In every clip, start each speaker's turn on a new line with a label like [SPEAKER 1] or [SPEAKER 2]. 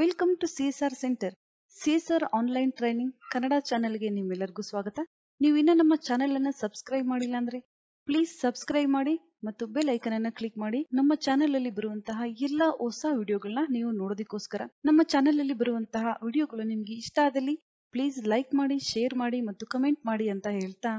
[SPEAKER 1] welcome to CSR centre CSR online training Kannada ಗೆ ನಿಮ್ಮೆಲ್ಲರಿಗೂ ಸ್ವಾಗತ ನೀವು ಇನ್ನೂ ನಮ್ಮ ಚಾನೆಲ್ ಅನ್ನ ಸಬ್ಸ್ಕ್ರೈಬ್ ಮಾಡಿಲ್ಲ ಅಂದ್ರೆ ಪ್ಲೀಸ್ ಸಬ್ಸ್ಕ್ರೈಬ್ ಮಾಡಿ ಮತ್ತು ಬೆಲ್ ಐಕನ್ ಅನ್ನ ಕ್ಲಿಕ್ ಮಾಡಿ ನಮ್ಮ ಚಾನೆಲ್ ಅಲ್ಲಿ ಬರುವಂತಹ ಎಲ್ಲಾ ಹೊಸ ವಿಡಿಯೋಗಳನ್ನ ನೀವು ನೋಡೋದಕ್ಕೋಸ್ಕರ ನಮ್ಮ ಚಾನೆಲ್ ಅಲ್ಲಿ ಬರುವಂತಹ ವಿಡಿಯೋಗಳು ನಿಮ್ಗೆ ಇಷ್ಟ ಆದಲ್ಲಿ ಪ್ಲೀಸ್ ಲೈಕ್ ಮಾಡಿ ಶೇರ್ ಮಾಡಿ ಮತ್ತು ಕಮೆಂಟ್ ಮಾಡಿ ಅಂತ ಹೇಳ್ತಾ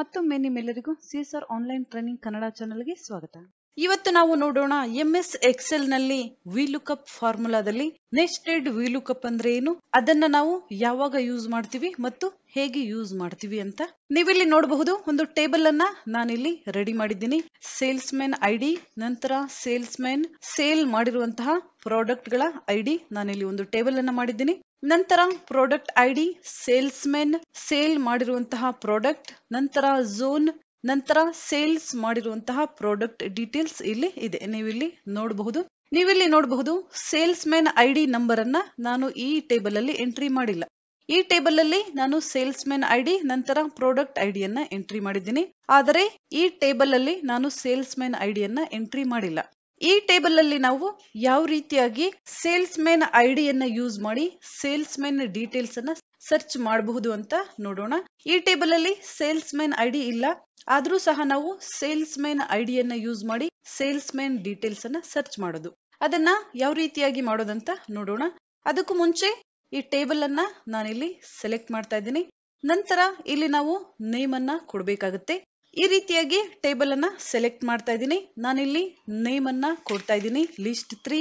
[SPEAKER 1] ಮತ್ತೊಮ್ಮೆ ನಿಮ್ಮೆಲ್ಲರಿಗೂ ಸಿಎಸ್ಆರ್ ಆನ್ಲೈನ್ ಟ್ರೈನಿಂಗ್ ಕನ್ನಡ ಗೆ ಸ್ವಾಗತ ಇವತ್ತು ನಾವು ನೋಡೋಣ ಎಂ ಎಸ್ ಎಕ್ಸೆಲ್ ನಲ್ಲಿ ವಿಲುಕಪ್ ಫಾರ್ಮುಲಾದಲ್ಲಿ ನೆಸ್ಟೆಡ್ ವಿಲುಕಪ್ ಅಂದ್ರೆ ಏನು ಅದನ್ನ ನಾವು ಯಾವಾಗ ಯೂಸ್ ಮಾಡ್ತೀವಿ ಮತ್ತು ಹೇಗೆ ಯೂಸ್ ಮಾಡ್ತೀವಿ ಅಂತ ನೀವಿಲ್ಲಿ ನೋಡಬಹುದು ಒಂದು ಟೇಬಲ್ ಅನ್ನ ನಾನಿಲ್ಲಿ ರೆಡಿ ಮಾಡಿದ್ದೀನಿ ಸೇಲ್ಸ್ ಮೆನ್ ಐಡಿ ನಂತರ ಸೇಲ್ಸ್ ಮ್ಯಾನ್ ಸೇಲ್ ಮಾಡಿರುವಂತಹ ಪ್ರಾಡಕ್ಟ್ ಗಳ ಐ ಡಿ ನಾನಿಲ್ಲಿ ಒಂದು ಟೇಬಲ್ ಅನ್ನ ಮಾಡಿದ್ದೀನಿ ನಂತರ product I D salesmen sale ಮಾಡಿರುವಂತಹ ಪ್ರಾಡಕ್ಟ್ ನಂತರ ಝೋನ್ ನಂತರ ಸೇಲ್ಸ್ ಮಾಡಿರುವಂತಹ ಪ್ರಾಡಕ್ಟ್ ಡೀಟೇಲ್ಸ್ ಇಲ್ಲಿ ಇದೆ ನೀವಿಲ್ಲಿ ನೋಡಬಹುದು ನೀವಿಲ್ಲಿ ನೋಡಬಹುದು sales man I D number ಅನ್ನ ನಾನು ಈ ಟೇಬಲ್ ಅಲ್ಲಿ ಎಂಟ್ರಿ ಮಾಡಿಲ್ಲ ಈ ಟೇಬಲ್ ಅಲ್ಲಿ ನಾನು ಸೇಲ್ಸ್ ಮ್ಯಾನ್ ಐ ಡಿ ನಂತರ ಪ್ರಾಡಕ್ಟ್ ಐ ಡಿಯನ್ನ ಎಂಟ್ರಿ ಮಾಡಿದ್ದೀನಿ ಆದರೆ ಈ ಟೇಬಲ್ ಅಲ್ಲಿ ನಾನು ಸೇಲ್ಸ್ ಮ್ಯಾನ್ ಐ ಎಂಟ್ರಿ ಮಾಡಿಲ್ಲ ಈ ಟೇಬಲ್ ಅಲ್ಲಿ ನಾವು ಯಾವ ರೀತಿಯಾಗಿ ಸೇಲ್ಸ್ ಮೆನ್ ಐಡಿಯನ್ನ ಯೂಸ್ ಮಾಡಿ ಸೇಲ್ಸ್ ಮೆನ್ ಡೀಟೇಲ್ಸ್ ಅನ್ನ ಸರ್ಚ್ ಮಾಡಬಹುದು ಅಂತ ನೋಡೋಣ ಈ ಟೇಬಲ್ ಅಲ್ಲಿ ಸೇಲ್ಸ್ ಮೆನ್ ಐಡಿ ಇಲ್ಲ ಆದ್ರೂ ಸಹ ನಾವು ಸೇಲ್ಸ್ ಮೆನ್ ಐಡಿಯನ್ನ ಯೂಸ್ ಮಾಡಿ ಸೇಲ್ಸ್ ಮೆನ್ ಡೀಟೇಲ್ಸ್ ಅನ್ನ ಸರ್ಚ್ ಮಾಡೋದು ಅದನ್ನ ಯಾವ ರೀತಿಯಾಗಿ ಮಾಡೋದಂತ ನೋಡೋಣ ಅದಕ್ಕೂ ಮುಂಚೆ ಈ ಟೇಬಲ್ ಅನ್ನ ನಾನಿಲ್ಲಿ ಸೆಲೆಕ್ಟ್ ಮಾಡ್ತಾ ಇದ್ದೀನಿ ನಂತರ ಇಲ್ಲಿ ನಾವು ನೇಮ್ ಅನ್ನ ಕೊಡಬೇಕಾಗುತ್ತೆ ಈ ರೀತಿಯಾಗಿ ಟೇಬಲ್ ಅನ್ನ ಸೆಲೆಕ್ಟ್ ಮಾಡ್ತಾ ಇದ್ದೀನಿ ನಾನಿಲ್ಲಿ ನೇಮ್ ಅನ್ನ ಕೊಡ್ತಾ ಇದ್ದೀನಿ ಲಿಸ್ಟ್ ತ್ರೀ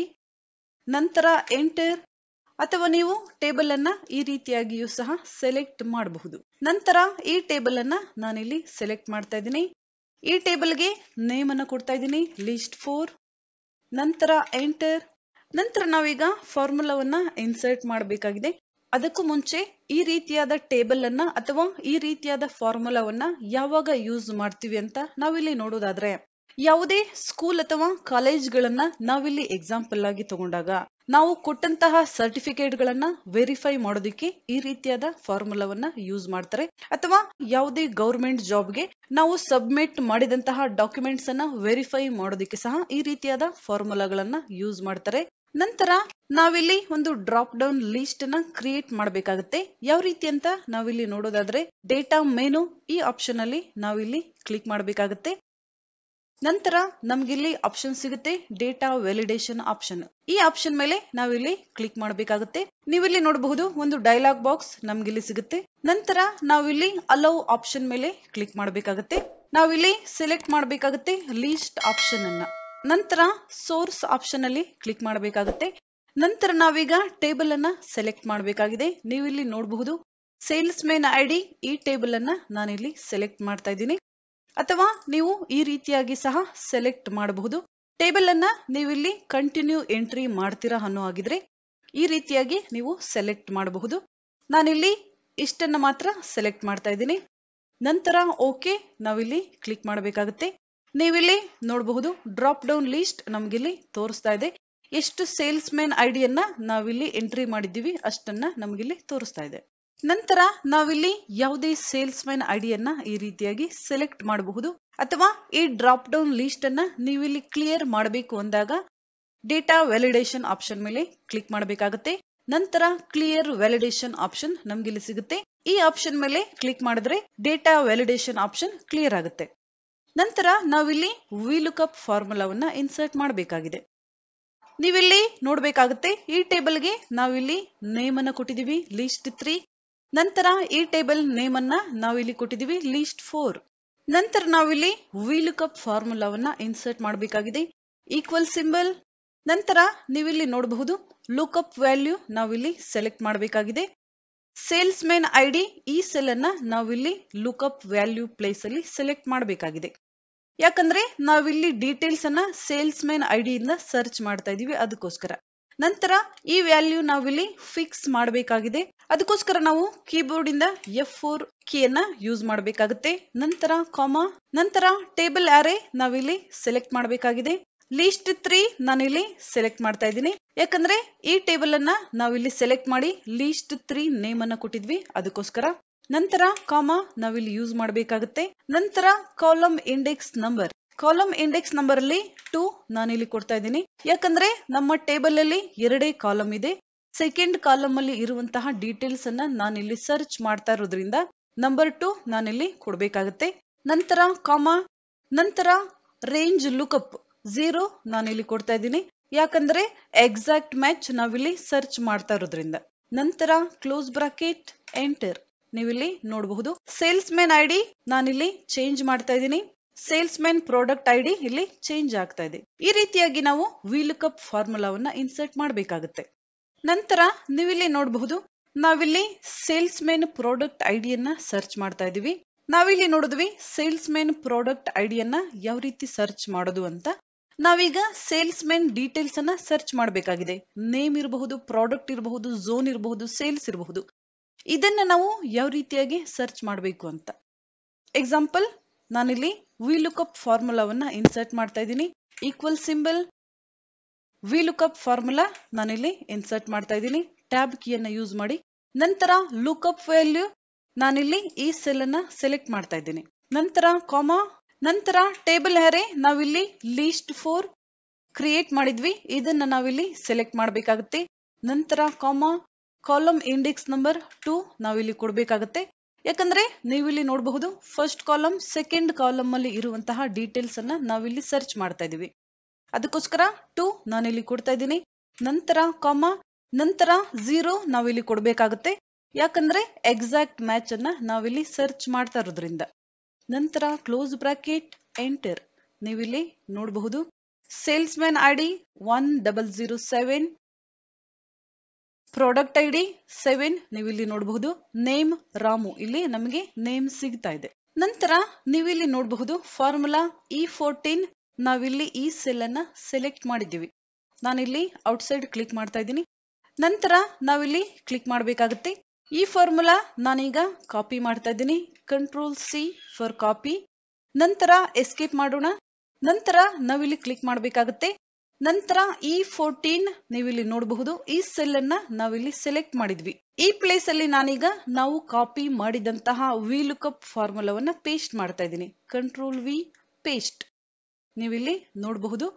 [SPEAKER 1] ನಂತರ ಎಂಟರ್ ಅಥವಾ ನೀವು ಟೇಬಲ್ ಅನ್ನ ಈ ರೀತಿಯಾಗಿಯೂ ಸಹ ಸೆಲೆಕ್ಟ್ ಮಾಡಬಹುದು ನಂತರ ಈ ಟೇಬಲ್ ಅನ್ನ ನಾನಿಲ್ಲಿ ಸೆಲೆಕ್ಟ್ ಮಾಡ್ತಾ ಇದ್ದೀನಿ ಈ ಟೇಬಲ್ಗೆ ನೇಮ್ ಅನ್ನ ಕೊಡ್ತಾ ಇದ್ದೀನಿ ಲಿಸ್ಟ್ ಫೋರ್ ನಂತರ ಎಂಟರ್ ನಂತರ ನಾವೀಗ ಫಾರ್ಮುಲಾವನ್ನ ಇನ್ಸರ್ಟ್ ಮಾಡಬೇಕಾಗಿದೆ ಅದಕ್ಕೂ ಮುಂಚೆ ಈ ರೀತಿಯಾದ ಟೇಬಲ್ ಅನ್ನ ಅಥವಾ ಈ ರೀತಿಯಾದ ಫಾರ್ಮುಲಾವನ್ನ ಯಾವಾಗ ಯೂಸ್ ಮಾಡ್ತೀವಿ ಅಂತ ನಾವಿಲ್ಲಿ ನೋಡೋದಾದ್ರೆ ಯಾವುದೇ ಸ್ಕೂಲ್ ಅಥವಾ ಕಾಲೇಜ್ ಗಳನ್ನ ನಾವಿಲ್ಲಿ ಎಕ್ಸಾಂಪಲ್ ಆಗಿ ತಗೊಂಡಾಗ ನಾವು ಕೊಟ್ಟಂತಹ ಸರ್ಟಿಫಿಕೇಟ್ ಗಳನ್ನ ವೆರಿಫೈ ಮಾಡೋದಿಕ್ಕೆ ಈ ರೀತಿಯಾದ ಫಾರ್ಮುಲಾವನ್ನ ಯೂಸ್ ಮಾಡ್ತಾರೆ ಅಥವಾ ಯಾವುದೇ ಗೌರ್ಮೆಂಟ್ ಜಾಬ್ಗೆ ನಾವು ಸಬ್ಮಿಟ್ ಮಾಡಿದಂತಹ ಡಾಕ್ಯುಮೆಂಟ್ಸ್ ಅನ್ನ ವೆರಿಫೈ ಮಾಡೋದಕ್ಕೆ ಸಹ ಈ ರೀತಿಯಾದ ಫಾರ್ಮುಲಾಗಳನ್ನ ಯೂಸ್ ಮಾಡ್ತಾರೆ ನಂತರ ನಾವಿಲ್ಲಿ ಒಂದು ಡ್ರಾಪ್ ಡೌನ್ ಲಿಸ್ಟ್ ನ ಕ್ರಿಯೇಟ್ ಮಾಡಬೇಕಾಗುತ್ತೆ ಯಾವ ರೀತಿ ಅಂತ ನಾವಿಲ್ಲಿ ನೋಡೋದಾದ್ರೆ ಡೇಟಾ ಮೆನು ಈ ಆಪ್ಷನ್ ಅಲ್ಲಿ ನಾವಿಲ್ಲಿ ಕ್ಲಿಕ್ ಮಾಡಬೇಕಾಗುತ್ತೆ ನಂತರ ನಮ್ಗಿಲ್ಲಿ ಆಪ್ಷನ್ ಸಿಗುತ್ತೆ ಡೇಟಾ ವ್ಯಾಲಿಡೇಷನ್ ಆಪ್ಷನ್ ಈ ಆಪ್ಷನ್ ಮೇಲೆ ನಾವಿಲ್ಲಿ ಕ್ಲಿಕ್ ಮಾಡಬೇಕಾಗುತ್ತೆ ನೀವಿಲ್ಲಿ ನೋಡಬಹುದು ಒಂದು ಡೈಲಾಗ್ ಬಾಕ್ಸ್ ನಮ್ಗಿಲ್ಲಿ ಸಿಗುತ್ತೆ ನಂತರ ನಾವಿಲ್ಲಿ ಅಲೌ ಆಪ್ಷನ್ ಮೇಲೆ ಕ್ಲಿಕ್ ಮಾಡಬೇಕಾಗುತ್ತೆ ನಾವಿಲ್ಲಿ ಸೆಲೆಕ್ಟ್ ಮಾಡಬೇಕಾಗುತ್ತೆ ಲೀಸ್ಟ್ ಆಪ್ಷನ್ ಅನ್ನ ನಂತರ ಸೋರ್ಸ್ ಆಪ್ಷನ್ ಅಲ್ಲಿ ಕ್ಲಿಕ್ ಮಾಡಬೇಕಾಗುತ್ತೆ ನಂತರ ನಾವೀಗ ಟೇಬಲ್ ಅನ್ನ ಸೆಲೆಕ್ಟ್ ಮಾಡಬೇಕಾಗಿದೆ ನೀವಿಲ್ಲಿ ನೋಡಬಹುದು ಸೇಲ್ಸ್ ಮೇನ್ ಐ ಡಿ ಈ ಟೇಬಲ್ ಅನ್ನ ನಾನಿಲ್ಲಿ ಸೆಲೆಕ್ಟ್ ಮಾಡ್ತಾ ಇದ್ದೀನಿ ಅಥವಾ ನೀವು ಈ ರೀತಿಯಾಗಿ ಸಹ ಸೆಲೆಕ್ಟ್ ಮಾಡಬಹುದು ಟೇಬಲ್ ಅನ್ನ ನೀವಿಲ್ಲಿ ಕಂಟಿನ್ಯೂ ಎಂಟ್ರಿ ಮಾಡ್ತೀರಾ ಅನ್ನೋ ಆಗಿದ್ರೆ ಈ ರೀತಿಯಾಗಿ ನೀವು ಸೆಲೆಕ್ಟ್ ಮಾಡಬಹುದು ನಾನಿಲ್ಲಿ ಇಷ್ಟನ್ನು ಮಾತ್ರ ಸೆಲೆಕ್ಟ್ ಮಾಡ್ತಾ ಇದ್ದೀನಿ ನಂತರ ಓಕೆ ನಾವಿಲ್ಲಿ ಕ್ಲಿಕ್ ಮಾಡಬೇಕಾಗುತ್ತೆ ನೀವಿಲ್ಲಿ ನೋಡಬಹುದು ಡ್ರಾಪ್ ಡೌನ್ ಲಿಸ್ಟ್ ನಮಗಿಲ್ಲಿ ತೋರಿಸ್ತಾ ಇದೆ ಎಷ್ಟು ಸೇಲ್ಸ್ ಮ್ಯಾನ್ ಐಡಿಯನ್ನ ನಾವಿಲ್ಲಿ ಎಂಟ್ರಿ ಮಾಡಿದ್ದೀವಿ ಅಷ್ಟನ್ನ ನಮಗಿಲ್ಲಿ ತೋರಿಸ್ತಾ ಇದೆ ನಂತರ ನಾವಿಲ್ಲಿ ಯಾವುದೇ ಸೇಲ್ಸ್ ಮ್ಯಾನ್ ಐಡಿಯನ್ನ ಈ ರೀತಿಯಾಗಿ ಸೆಲೆಕ್ಟ್ ಮಾಡಬಹುದು ಅಥವಾ ಈ ಡ್ರಾಪ್ ಡೌನ್ ಲಿಸ್ಟ್ ಅನ್ನ ನೀವಿಲ್ಲಿ ಕ್ಲಿಯರ್ ಮಾಡಬೇಕು ಅಂದಾಗ ಡೇಟಾ ವ್ಯಾಲಿಡೇಷನ್ ಆಪ್ಷನ್ ಮೇಲೆ ಕ್ಲಿಕ್ ಮಾಡಬೇಕಾಗುತ್ತೆ ನಂತರ ಕ್ಲಿಯರ್ ವ್ಯಾಲಿಡೇಷನ್ ಆಪ್ಷನ್ ನಮ್ಗೆ ಇಲ್ಲಿ ಸಿಗುತ್ತೆ ಈ ಆಪ್ಷನ್ ಮೇಲೆ ಕ್ಲಿಕ್ ಮಾಡಿದ್ರೆ ಡೇಟಾ ವ್ಯಾಲಿಡೇಷನ್ ಆಪ್ಷನ್ ಕ್ಲಿಯರ್ ಆಗುತ್ತೆ ನಂತರ ನಾವಿಲ್ಲಿ ವಿ ಲುಕಪ್ ಫಾರ್ಮುಲಾವನ್ನ ಇನ್ಸರ್ಟ್ ಮಾಡಬೇಕಾಗಿದೆ ನೀವಿಲ್ಲಿ ನೋಡಬೇಕಾಗುತ್ತೆ ಈ ಟೇಬಲ್ಗೆ ನಾವಿಲ್ಲಿ ನೇಮ್ ಅನ್ನ ಕೊಟ್ಟಿದೀವಿ ಲೀಸ್ಟ್ ತ್ರೀ ನಂತರ ಈ ಟೇಬಲ್ ನೇಮ್ ಅನ್ನ ನಾವಿಲ್ಲಿ ಕೊಟ್ಟಿದೀವಿ ಲೀಸ್ಟ್ ಫೋರ್ ನಂತರ ನಾವಿಲ್ಲಿ ವಿ ಲುಕಪ್ ಫಾರ್ಮುಲಾವನ್ನ ಇನ್ಸರ್ಟ್ ಮಾಡಬೇಕಾಗಿದೆ ಈಕ್ವಲ್ ಸಿಂಬಲ್ ನಂತರ ನೀವಿಲ್ಲಿ ನೋಡಬಹುದು ಲುಕಪ್ ವ್ಯಾಲ್ಯೂ ನಾವಿಲ್ಲಿ ಸೆಲೆಕ್ಟ್ ಮಾಡಬೇಕಾಗಿದೆ ಸೇಲ್ಸ್ ಮೆನ್ ಐ ಡಿ ಈ ಸೆಲ್ ಅನ್ನ ನಾವಿಲ್ಲಿ ಲುಕಪ್ ವ್ಯಾಲ್ಯೂ ಪ್ಲೇಸ್ ಅಲ್ಲಿ ಸೆಲೆಕ್ಟ್ ಮಾಡಬೇಕಾಗಿದೆ ಯಾಕಂದ್ರೆ ನಾವಿಲ್ಲಿ ಡೀಟೇಲ್ಸ್ ಅನ್ನ ಸೇಲ್ಸ್ ಮ್ಯಾನ್ ಐಡಿಯಿಂದ ಸರ್ಚ್ ಮಾಡ್ತಾ ಇದೀವಿ ಅದಕ್ಕೋಸ್ಕರ ನಂತರ ಈ ವ್ಯಾಲ್ಯೂ ನಾವಿಲ್ಲಿ ಫಿಕ್ಸ್ ಮಾಡಬೇಕಾಗಿದೆ ಅದಕ್ಕೋಸ್ಕರ ನಾವು ಕೀಬೋರ್ಡ್ ಇಂದ ಎಫ್ ಫೋರ್ ಕೀಯನ್ನ ಯೂಸ್ ಮಾಡಬೇಕಾಗುತ್ತೆ ನಂತರ ಕಾಮಾ ನಂತರ ಟೇಬಲ್ ಆರೆ ನಾವಿಲ್ಲಿ ಸೆಲೆಕ್ಟ್ ಮಾಡಬೇಕಾಗಿದೆ ಲೀಸ್ಟ್ ತ್ರೀ ನಾನಿಲ್ಲಿ ಸೆಲೆಕ್ಟ್ ಮಾಡ್ತಾ ಇದ್ದೀನಿ ಯಾಕಂದ್ರೆ ಈ ಟೇಬಲ್ ಅನ್ನ ನಾವಿಲ್ಲಿ ಸೆಲೆಕ್ಟ್ ಮಾಡಿ ಲೀಸ್ಟ್ ತ್ರೀ ನೇಮ್ ಅನ್ನ ಕೊಟ್ಟಿದ್ವಿ ಅದಕ್ಕೋಸ್ಕರ ನಂತರ ಕಾಮ ನಾವಿಲ್ಲಿ ಯೂಸ್ ಮಾಡಬೇಕಾಗುತ್ತೆ ನಂತರ column index number column index number ಅಲ್ಲಿ ಟೂ ನಾನಿಲ್ಲಿ ಕೊಡ್ತಾ ಇದ್ದೀನಿ ಯಾಕಂದ್ರೆ ನಮ್ಮ ಟೇಬಲ್ ಅಲ್ಲಿ ಎರಡೇ ಕಾಲಮ್ ಇದೆ ಸೆಕೆಂಡ್ ಕಾಲಮ್ ಅಲ್ಲಿ ಇರುವಂತಹ ಡೀಟೇಲ್ಸ್ ಅನ್ನ ನಾನಿಲ್ಲಿ ಸರ್ಚ್ ಮಾಡ್ತಾ ಇರೋದ್ರಿಂದ ನಂಬರ್ ನಾನು ನಾನಿಲ್ಲಿ ಕೊಡ್ಬೇಕಾಗತ್ತೆ ನಂತರ ಕಾಮ ನಂತರ ರೇಂಜ್ ಲುಕಪ್ ಝೀರೋ ನಾನಿಲ್ಲಿ ಕೊಡ್ತಾ ಇದ್ದೀನಿ ಯಾಕಂದ್ರೆ ಎಕ್ಸಾಕ್ಟ್ ಮ್ಯಾಚ್ ನಾವಿಲ್ಲಿ ಸರ್ಚ್ ಮಾಡ್ತಾ ಇರೋದ್ರಿಂದ ನಂತರ ಕ್ಲೋಸ್ ಬ್ರಾಕೆಟ್ ಎಂಟರ್ ನೀವಿಲ್ಲಿ ನೋಡಬಹುದು ಸೇಲ್ಸ್ ಮೆನ್ ಐ ಡಿ ನಾನಿಲ್ಲಿ ಚೇಂಜ್ ಮಾಡ್ತಾ ಇದ್ದೀನಿ sales men product I D ಇಲ್ಲಿ ಚೇಂಜ್ ಆಗ್ತಾ ಇದೆ ಈ ರೀತಿಯಾಗಿ ನಾವು ಕಪ್ ಫಾರ್ಮುಲಾವನ್ನ ಇನ್ಸರ್ಟ್ ಮಾಡಬೇಕಾಗುತ್ತೆ ನಂತರ ನೀವಿಲ್ಲಿ ನೋಡಬಹುದು ನಾವಿಲ್ಲಿ ಸೇಲ್ಸ್ ಮೆನ್ ಪ್ರಾಡಕ್ಟ್ ಐಡಿಯನ್ನ ಸರ್ಚ್ ಮಾಡ್ತಾ ಇದೀವಿ ನಾವಿಲ್ಲಿ ನೋಡಿದ್ವಿ ಸೇಲ್ಸ್ ಮೆನ್ ಪ್ರಾಡಕ್ಟ್ ಐಡಿಯನ್ನ ಯಾವ ರೀತಿ ಸರ್ಚ್ ಮಾಡೋದು ಅಂತ ನಾವೀಗ ಸೇಲ್ಸ್ ಮೆನ್ ಡೀಟೇಲ್ಸ್ ಅನ್ನ ಸರ್ಚ್ ಮಾಡಬೇಕಾಗಿದೆ ನೇಮ್ ಇರಬಹುದು ಪ್ರಾಡಕ್ಟ್ ಇರಬಹುದು ಝೋನ್ ಇರಬಹುದು ಸೇಲ್ಸ್ ಇರಬಹುದು ಇದನ್ನ ನಾವು ಯಾವ ರೀತಿಯಾಗಿ ಸರ್ಚ್ ಮಾಡಬೇಕು ಅಂತ ಎಕ್ಸಾಂಪಲ್ ನಾನಿಲ್ಲಿ ವಿ ಲುಕ್ಅಪ್ ಫಾರ್ಮುಲಾವನ್ನ ಇನ್ಸರ್ಟ್ ಮಾಡ್ತಾ ಇದ್ದೀನಿ equal symbol V lookup formula ನಾನಿಲ್ಲಿ ಇನ್ಸರ್ಟ್ ಮಾಡ್ತಾ ಇದ್ದೀನಿ ಟ್ಯಾಬ್ ಕೀಯನ್ನು ಯೂಸ್ ಮಾಡಿ ನಂತರ ಲುಕ್ಅಪ್ ವ್ಯಾಲ್ಯೂ ನಾನಿಲ್ಲಿ ಈ ಸೆಲ್ ಅನ್ನ ಸೆಲೆಕ್ಟ್ ಮಾಡ್ತಾ ಇದ್ದೀನಿ ನಂತರ ಕಾಮಾ ನಂತರ ಟೇಬಲ್ ಹ್ಯಾರೆ ನಾವಿಲ್ಲಿ ಲೀಸ್ಟ್ ಫೋರ್ ಕ್ರಿಯೇಟ್ ಮಾಡಿದ್ವಿ ಇದನ್ನ ನಾವಿಲ್ಲಿ ಸೆಲೆಕ್ಟ್ ಮಾಡಬೇಕಾಗುತ್ತೆ ನಂತರ comma column index number two ನಾವಿಲ್ಲಿ ಕೊಡಬೇಕಾಗತ್ತೆ ಯಾಕಂದ್ರೆ ನೀವಿಲ್ಲಿ ನೋಡಬಹುದು ಫಸ್ಟ್ ಕಾಲಮ್ ಸೆಕೆಂಡ್ ಕಾಲಮ್ ಅಲ್ಲಿ ಇರುವಂತಹ ಡೀಟೇಲ್ಸ್ ಅನ್ನ ನಾವಿಲ್ಲಿ ಸರ್ಚ್ ಮಾಡ್ತಾ ಇದೀವಿ ಅದಕ್ಕೋಸ್ಕರ ನಾನು ಇಲ್ಲಿ ಕೊಡ್ತಾ ಇದ್ದೀನಿ ನಂತರ ಕಾಮ ನಂತರ ಝೀರೋ ನಾವಿಲ್ಲಿ ಕೊಡಬೇಕಾಗುತ್ತೆ ಯಾಕಂದ್ರೆ ಎಕ್ಸಾಕ್ಟ್ ಮ್ಯಾಚ್ ಅನ್ನ ನಾವಿಲ್ಲಿ ಸರ್ಚ್ ಮಾಡ್ತಾ ಇರೋದ್ರಿಂದ ನಂತರ ಕ್ಲೋಸ್ ಬ್ರಾಕೆಟ್ ಎಂಟರ್ ನೀವಿಲ್ಲಿ ನೋಡಬಹುದು sales man I D one double zero seven product I D seven ನೀವು ಇಲ್ಲಿ ನೋಡಬಹುದು ನೇಮ್ ರಾಮು ಇಲ್ಲಿ ನಮಗೆ ನೇಮ್ ಸಿಗ್ತಾ ಇದೆ ನಂತರ ನೀವು ಇಲ್ಲಿ ನೋಡಬಹುದು ಫಾರ್ಮುಲಾ ಇ e ಫೋರ್ಟೀನ್ ನಾವಿಲ್ಲಿ ಈ ಸೆಲ್ ಅನ್ನ ಸೆಲೆಕ್ಟ್ ಮಾಡಿದ್ದೀವಿ ನಾನಿಲ್ಲಿ ಔಟ್ಸೈಡ್ ಕ್ಲಿಕ್ ಮಾಡ್ತಾ ಇದ್ದೀನಿ ನಂತರ ನಾವಿಲ್ಲಿ ಕ್ಲಿಕ್ ಮಾಡಬೇಕಾಗುತ್ತೆ ಈ ಫಾರ್ಮುಲಾ ನಾನೀಗ ಕಾಪಿ ಮಾಡ್ತಾ ಇದ್ದೀನಿ ಕಂಟ್ರೋಲ್ ಸಿ ಫಾರ್ ಕಾಪಿ ನಂತರ ಎಸ್ಕೇಪ್ ಮಾಡೋಣ ನಂತರ ನಾವಿಲ್ಲಿ ಕ್ಲಿಕ್ ಮಾಡಬೇಕಾಗುತ್ತೆ ನಂತರ ಇ ಫೋರ್ಟೀನ್ ನೀವಿಲ್ಲಿ ನೋಡಬಹುದು ಈ ಸೆಲ್ ಅನ್ನ ನಾವಿಲ್ಲಿ ಸೆಲೆಕ್ಟ್ ಮಾಡಿದ್ವಿ ಈ ಪ್ಲೇಸ್ ಅಲ್ಲಿ ನಾನೀಗ ನಾವು ಕಾಪಿ ಮಾಡಿದಂತಹ ವಿ ಲುಕ್ಅಪ್ ಫಾರ್ಮುಲಾವನ್ನ ಪೇಸ್ಟ್ ಮಾಡ್ತಾ ಇದ್ದೀನಿ ಕಂಟ್ರೋಲ್ ವಿ ಪೇಸ್ಟ್ ನೀವಿಲ್ಲಿ ನೋಡಬಹುದು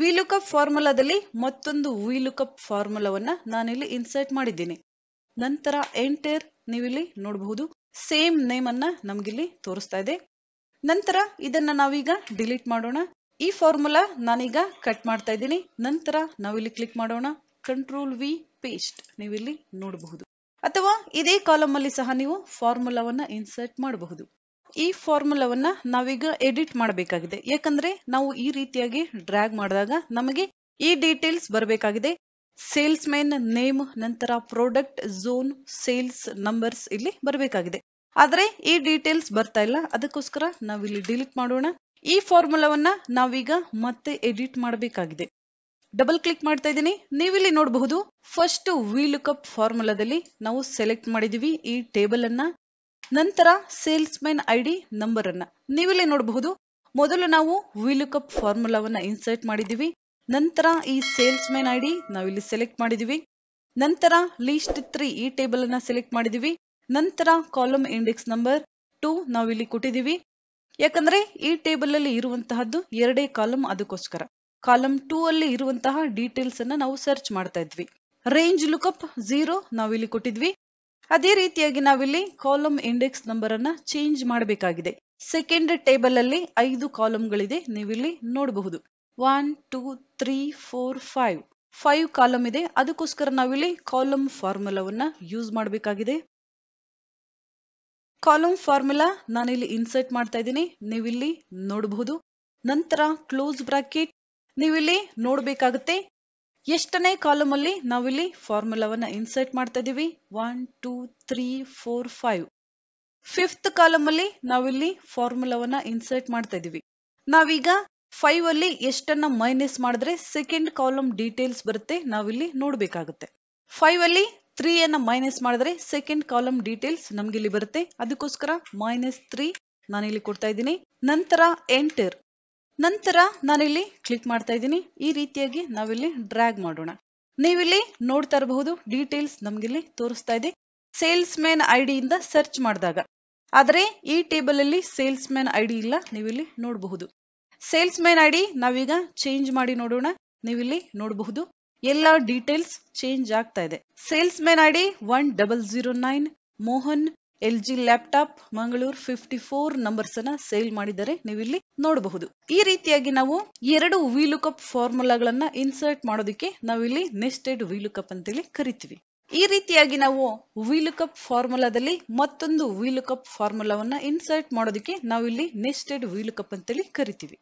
[SPEAKER 1] ವಿ ಲುಕ್ಅಪ್ ಫಾರ್ಮುಲಾದಲ್ಲಿ ಮತ್ತೊಂದು ವಿ ಲುಕ್ಅಪ್ ಫಾರ್ಮುಲಾವನ್ನ ನಾನಿಲ್ಲಿ ಇನ್ಸರ್ಟ್ ಮಾಡಿದ್ದೀನಿ ನಂತರ ಎಂಟರ್ ನೀವಿಲ್ಲಿ ನೋಡಬಹುದು ಸೇಮ್ ನೇಮ್ ಅನ್ನ ನಮ್ಗಿಲ್ಲಿ ತೋರಿಸ್ತಾ ಇದೆ ನಂತರ ಇದನ್ನ ನಾವೀಗ ಡಿಲೀಟ್ ಮಾಡೋಣ ಈ ಫಾರ್ಮುಲಾ ನಾನೀಗ ಕಟ್ ಮಾಡ್ತಾ ಇದ್ದೀನಿ ನಂತರ ನಾವಿಲ್ಲಿ ಕ್ಲಿಕ್ ಮಾಡೋಣ ಕಂಟ್ರೋಲ್ ವಿ ಪೇಸ್ಟ್ ನೀವಿಲ್ಲಿ ನೋಡಬಹುದು ಅಥವಾ ಇದೇ ಕಾಲಮ್ ಅಲ್ಲಿ ಸಹ ನೀವು ಫಾರ್ಮುಲಾವನ್ನ ಇನ್ಸರ್ಟ್ ಮಾಡಬಹುದು ಈ ಫಾರ್ಮುಲಾವನ್ನ ನಾವೀಗ ಎಡಿಟ್ ಮಾಡಬೇಕಾಗಿದೆ ಯಾಕಂದ್ರೆ ನಾವು ಈ ರೀತಿಯಾಗಿ ಡ್ರ್ಯಾಗ್ ಮಾಡಿದಾಗ ನಮಗೆ ಈ ಡೀಟೇಲ್ಸ್ ಬರಬೇಕಾಗಿದೆ ಸೇಲ್ಸ್ ಮ್ಯಾನ್ ನೇಮ್ ನಂತರ ಪ್ರಾಡಕ್ಟ್ ಝೋನ್ ಸೇಲ್ಸ್ ನಂಬರ್ಸ್ ಇಲ್ಲಿ ಬರಬೇಕಾಗಿದೆ ಆದರೆ ಈ ಡೀಟೇಲ್ಸ್ ಬರ್ತಾ ಇಲ್ಲ ಅದಕ್ಕೋಸ್ಕರ ನಾವಿಲ್ಲಿ ಡಿಲೀಟ್ ಮಾಡೋಣ ಈ ಫಾರ್ಮುಲಾವನ್ನ ನಾವೀಗ ಮತ್ತೆ ಎಡಿಟ್ ಮಾಡಬೇಕಾಗಿದೆ ಡಬಲ್ ಕ್ಲಿಕ್ ಮಾಡ್ತಾ ಇದ್ದೀನಿ ನೀವಿಲ್ಲಿ ನೋಡಬಹುದು ಫಸ್ಟ್ ವಿ ಕಪ್ ಫಾರ್ಮುಲಾದಲ್ಲಿ ನಾವು ಸೆಲೆಕ್ಟ್ ಮಾಡಿದೀವಿ ಈ ಟೇಬಲ್ ಅನ್ನ ನಂತರ sales man ID D number ಅನ್ನ ನೀವಿಲ್ಲಿ ನೋಡಬಹುದು ಮೊದಲು ನಾವು ವಿ ಕಪ್ ಫಾರ್ಮುಲಾವನ್ನ ಇನ್ಸರ್ಟ್ ಮಾಡಿದೀವಿ ನಂತರ ಈ ಸೇಲ್ಸ್ ಮ್ಯಾನ್ ಐ ಡಿ ನಾವಿಲ್ಲಿ ಸೆಲೆಕ್ಟ್ ಮಾಡಿದೀವಿ ನಂತರ ಲೀಸ್ಟ್ ತ್ರೀ ಈ ಟೇಬಲ್ ಅನ್ನ ಸೆಲೆಕ್ಟ್ ಮಾಡಿದೀವಿ ನಂತರ ಕಾಲಮ್ ಇಂಡೆಕ್ಸ್ ನಂಬರ್ ಟೂ ನಾವಿಲ್ಲಿ ಕೊಟ್ಟಿದೀವಿ ಯಾಕಂದ್ರೆ ಈ ಟೇಬಲ್ ಅಲ್ಲಿ ಇರುವಂತಹದ್ದು ಎರಡೇ ಕಾಲಮ್ ಅದಕ್ಕೋಸ್ಕರ ಕಾಲಮ್ ಟೂ ಅಲ್ಲಿ ಇರುವಂತಹ ಡೀಟೇಲ್ಸ್ ಅನ್ನ ನಾವು ಸರ್ಚ್ ಮಾಡ್ತಾ ಇದ್ವಿ ರೇಂಜ್ ಲುಕ್ಅಪ್ ಝೀರೋ ನಾವಿಲ್ಲಿ ಕೊಟ್ಟಿದ್ವಿ ಅದೇ ರೀತಿಯಾಗಿ ನಾವಿಲ್ಲಿ ಕಾಲಮ್ ಇಂಡೆಕ್ಸ್ ನಂಬರ್ ಅನ್ನ ಚೇಂಜ್ ಮಾಡಬೇಕಾಗಿದೆ ಸೆಕೆಂಡ್ ಟೇಬಲ್ ಅಲ್ಲಿ ಐದು ನೀವು ನೀವಿಲ್ಲಿ ನೋಡಬಹುದು one two three four five five column ಇದೆ ಅದಕ್ಕೋಸ್ಕರ ನಾವಿಲ್ಲಿ ಕಾಲಮ್ ಫಾರ್ಮುಲಾವನ್ನ ಯೂಸ್ ಮಾಡಬೇಕಾಗಿದೆ ಕಾಲಮ್ ಫಾರ್ಮುಲಾ ನಾನಿಲ್ಲಿ ಇನ್ಸರ್ಟ್ ಮಾಡ್ತಾ ಇದ್ದೀನಿ ನೀವಿಲ್ಲಿ ನೋಡಬಹುದು ನಂತರ ಕ್ಲೋಸ್ ಬ್ರಾಕೆಟ್ ನೀವಿಲ್ಲಿ ನೋಡಬೇಕಾಗುತ್ತೆ ಎಷ್ಟನೇ ಕಾಲಮ್ ಅಲ್ಲಿ ನಾವಿಲ್ಲಿ ಫಾರ್ಮುಲಾವನ್ನ ಇನ್ಸರ್ಟ್ ಮಾಡ್ತಾ ಇದೀವಿ one two three four five fifth column ಅಲ್ಲಿ ನಾವಿಲ್ಲಿ ಫಾರ್ಮುಲಾವನ್ನ ಇನ್ಸರ್ಟ್ ಮಾಡ್ತಾ ಇದೀವಿ ನಾವೀಗ ಫೈವ್ ಅಲ್ಲಿ ಎಷ್ಟನ್ನ ಮೈನಸ್ ಮಾಡಿದ್ರೆ ಸೆಕೆಂಡ್ ಕಾಲಮ್ ಡೀಟೇಲ್ಸ್ ಬರುತ್ತೆ ನಾವಿಲ್ಲಿ ನೋಡ್ಬೇಕಾಗುತ್ತೆ ಫೈವ್ ಅಲ್ಲಿ ತ್ರೀ ಅನ್ನ ಮೈನಸ್ ಮಾಡಿದ್ರೆ ಸೆಕೆಂಡ್ ಕಾಲಮ್ ಡೀಟೇಲ್ಸ್ ನಮ್ಗೆ ಇಲ್ಲಿ ಬರುತ್ತೆ ಅದಕ್ಕೋಸ್ಕರ ಮೈನಸ್ ತ್ರೀ ಇಲ್ಲಿ ಕೊಡ್ತಾ ಇದ್ದೀನಿ ನಂತರ ಎಂಟರ್ ನಂತರ ನಾನಿಲ್ಲಿ ಕ್ಲಿಕ್ ಮಾಡ್ತಾ ಇದ್ದೀನಿ ಈ ರೀತಿಯಾಗಿ ನಾವಿಲ್ಲಿ ಡ್ರ್ಯಾಗ್ ಮಾಡೋಣ ನೀವಿಲ್ಲಿ ನೋಡ್ತಾ ಇರಬಹುದು ಡೀಟೇಲ್ಸ್ ನಮ್ಗಿಲ್ಲಿ ತೋರಿಸ್ತಾ ಇದೆ ಸೇಲ್ಸ್ ಮ್ಯಾನ್ ಐಡಿಯಿಂದ ಸರ್ಚ್ ಮಾಡಿದಾಗ ಆದರೆ ಈ ಟೇಬಲ್ ಅಲ್ಲಿ ಸೇಲ್ಸ್ ಮ್ಯಾನ್ ಐಡಿ ಇಲ್ಲ ನೀವಿಲ್ಲಿ ನೋಡಬಹುದು ಸೇಲ್ಸ್ ಮ್ಯಾನ್ ಐ ಡಿ ನಾವೀಗ ಚೇಂಜ್ ಮಾಡಿ ನೋಡೋಣ ನೀವಿಲ್ಲಿ ನೋಡಬಹುದು ಎಲ್ಲ ಡೀಟೇಲ್ಸ್ ಚೇಂಜ್ ಆಗ್ತಾ ಇದೆ sales men ID one double zero nine Mohan L G laptop Mangaluru fifty four numbers ಅನ್ನ ಸೇಲ್ ಮಾಡಿದರೆ ನೀವು ಇಲ್ಲಿ ನೋಡಬಹುದು ಈ ರೀತಿಯಾಗಿ ನಾವು ಎರಡು ಕಪ್ ಫಾರ್ಮುಲಾಗಳನ್ನ ಇನ್ಸರ್ಟ್ ಮಾಡೋದಕ್ಕೆ ನಾವಿಲ್ಲಿ ನೆಸ್ಟೆಡ್ ವೀಲುಕಪ್ ಅಂತೇಳಿ ಕರಿತೀವಿ ಈ ರೀತಿಯಾಗಿ ನಾವು ಕಪ್ ಫಾರ್ಮುಲಾದಲ್ಲಿ ಮತ್ತೊಂದು ಕಪ್ ಫಾರ್ಮುಲಾವನ್ನ ಇನ್ಸರ್ಟ್ ಮಾಡೋದಕ್ಕೆ ನಾವಿಲ್ಲಿ ನೆಸ್ಟೆಡ್ ಕಪ್ ಅಂತೇಳಿ ಕರಿತೀವಿ